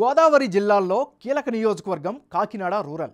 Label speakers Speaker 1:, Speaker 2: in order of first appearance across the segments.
Speaker 1: గోదావరి జిల్లాల్లో కీలక నియోజకవర్గం కాకినాడ రూరల్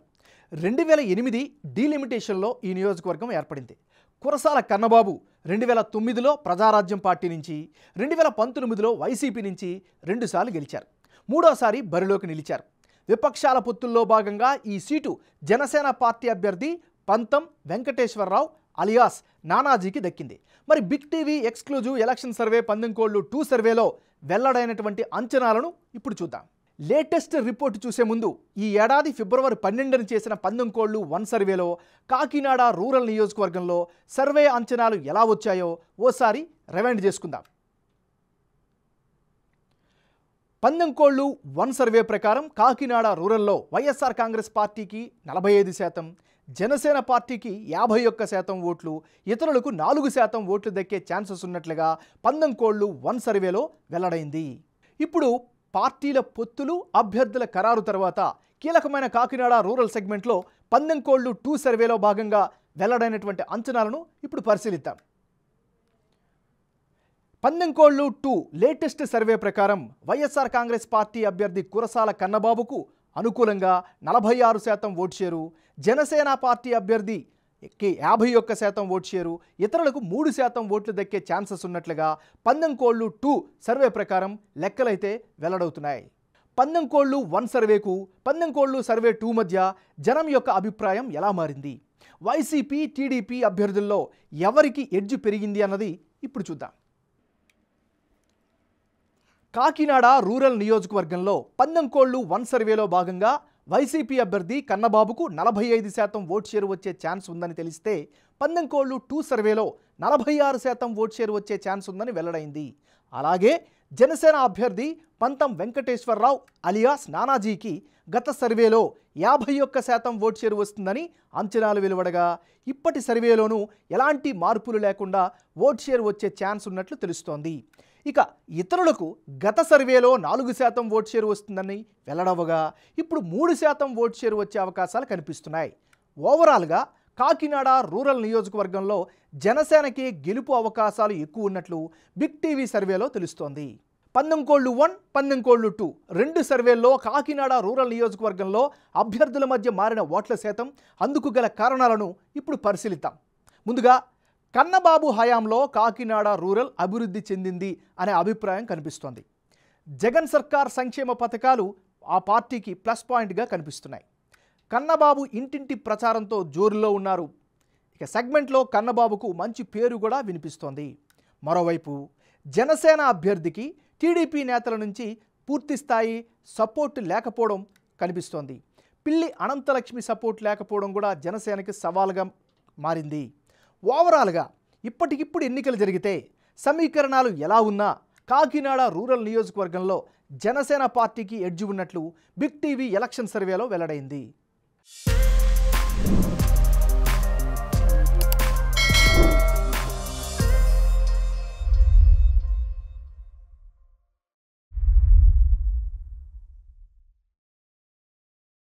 Speaker 1: రెండు వేల ఎనిమిది డీలిమిటేషన్లో ఈ నియోజకవర్గం ఏర్పడింది కురసాల కన్నబాబు రెండు వేల తొమ్మిదిలో ప్రజారాజ్యం పార్టీ నుంచి రెండు వేల పంతొమ్మిదిలో వైసీపీ నుంచి రెండుసార్లు గెలిచారు మూడోసారి బరిలోకి నిలిచారు విపక్షాల పొత్తుల్లో భాగంగా ఈ సీటు జనసేన పార్టీ అభ్యర్థి పంతం వెంకటేశ్వరరావు అలియాస్ నానాజీకి దక్కింది మరి big TV exclusive election survey పందెంకోళ్ళు టూ సర్వేలో వెల్లడైనటువంటి అంచనాలను ఇప్పుడు చూద్దాం లేటెస్ట్ రిపోర్టు చూసే ముందు ఈ ఏడాది ఫిబ్రవరి పన్నెండున చేసిన కోళ్లు వన్ సర్వేలో కాకినాడ రూరల్ నియోజకవర్గంలో సర్వే అంచనాలు ఎలా వచ్చాయో ఓసారి రివైండ్ చేసుకుందాం కోళ్లు వన్ సర్వే ప్రకారం కాకినాడ రూరల్లో వైఎస్ఆర్ కాంగ్రెస్ పార్టీకి నలభై ఐదు శాతం జనసేన పార్టీకి యాభై ఒక్క శాతం ఓట్లు ఇతరులకు నాలుగు శాతం ఓట్లు దక్కే ఛాన్సెస్ ఉన్నట్లుగా కోళ్లు వన్ సర్వేలో వెల్లడైంది ఇప్పుడు పార్టీల పొత్తులు అభ్యర్థుల ఖరారు తర్వాత కీలకమైన కాకినాడ రూరల్ సెగ్మెంట్లో పందెంకోళ్లు టూ సర్వేలో భాగంగా వెల్లడైనటువంటి అంచనాలను ఇప్పుడు పరిశీలిద్దాం పందెంకోళ్లు టూ లేటెస్ట్ సర్వే ప్రకారం వైఎస్ఆర్ కాంగ్రెస్ పార్టీ అభ్యర్థి కురసాల కన్నబాబుకు అనుకూలంగా నలభై ఆరు శాతం ఓటు షేరు జనసేన పార్టీ అభ్యర్థి కి యాభై ఒక్క శాతం ఓట్ షేరు ఇతరులకు మూడు శాతం ఓట్లు దక్కే ఛాన్సెస్ ఉన్నట్లుగా పందెం కోళ్ళు టూ సర్వే ప్రకారం లెక్కలైతే వెల్లడవుతున్నాయి పందెం కోళ్లు వన్ సర్వేకు పందెం కోళ్లు సర్వే టూ మధ్య జనం యొక్క అభిప్రాయం ఎలా మారింది వైసీపీ టీడీపీ అభ్యర్థుల్లో ఎవరికి ఎడ్జ్ పెరిగింది అన్నది ఇప్పుడు చూద్దాం కాకినాడ రూరల్ నియోజకవర్గంలో పందెం కోళ్లు వన్ సర్వేలో భాగంగా వైసీపీ అభ్యర్థి కన్నబాబుకు నలభై ఐదు శాతం ఓట్ షేర్ వచ్చే ఛాన్స్ ఉందని తెలిస్తే పందెంకోళ్లు టూ సర్వేలో నలభై ఆరు శాతం ఓట్ షేర్ వచ్చే ఛాన్స్ ఉందని వెల్లడైంది అలాగే జనసేన అభ్యర్థి పంతం వెంకటేశ్వరరావు అలియాస్ నానాజీకి గత సర్వేలో యాభై ఒక్క శాతం ఓట్ షేర్ వస్తుందని అంచనాలు వెలువడగా ఇప్పటి సర్వేలోనూ ఎలాంటి మార్పులు లేకుండా ఓట్ షేర్ వచ్చే ఛాన్స్ ఉన్నట్లు తెలుస్తోంది ఇక ఇతరులకు గత సర్వేలో నాలుగు శాతం ఓట్ షేర్ వస్తుందని వెల్లడవగా ఇప్పుడు మూడు శాతం ఓట్ షేర్ వచ్చే అవకాశాలు కనిపిస్తున్నాయి ఓవరాల్గా కాకినాడ రూరల్ నియోజకవర్గంలో జనసేనకి గెలుపు అవకాశాలు ఎక్కువ ఉన్నట్లు బిగ్ టీవీ సర్వేలో తెలుస్తోంది పందెంకోళ్ళు వన్ పందెంకోళ్ళు టూ రెండు సర్వేల్లో కాకినాడ రూరల్ నియోజకవర్గంలో అభ్యర్థుల మధ్య మారిన ఓట్ల శాతం అందుకు గల కారణాలను ఇప్పుడు పరిశీలిద్దాం ముందుగా కన్నబాబు హయాంలో కాకినాడ రూరల్ అభివృద్ధి చెందింది అనే అభిప్రాయం కనిపిస్తోంది జగన్ సర్కార్ సంక్షేమ పథకాలు ఆ పార్టీకి ప్లస్ పాయింట్గా కనిపిస్తున్నాయి కన్నబాబు ఇంటింటి ప్రచారంతో జోరులో ఉన్నారు ఇక సెగ్మెంట్లో కన్నబాబుకు మంచి పేరు కూడా వినిపిస్తోంది మరోవైపు జనసేన అభ్యర్థికి టీడీపీ నేతల నుంచి పూర్తిస్థాయి సపోర్ట్ లేకపోవడం కనిపిస్తోంది పిల్లి అనంతలక్ష్మి సపోర్ట్ లేకపోవడం కూడా జనసేనకి సవాల్గా మారింది ఓవరాల్గా ఇప్పటికిప్పుడు ఎన్నికలు జరిగితే సమీకరణాలు ఎలా ఉన్నా కాకినాడ రూరల్ నియోజకవర్గంలో జనసేన పార్టీకి ఎడ్జి ఉన్నట్లు బిగ్ టీవీ ఎలక్షన్ సర్వేలో వెల్లడైంది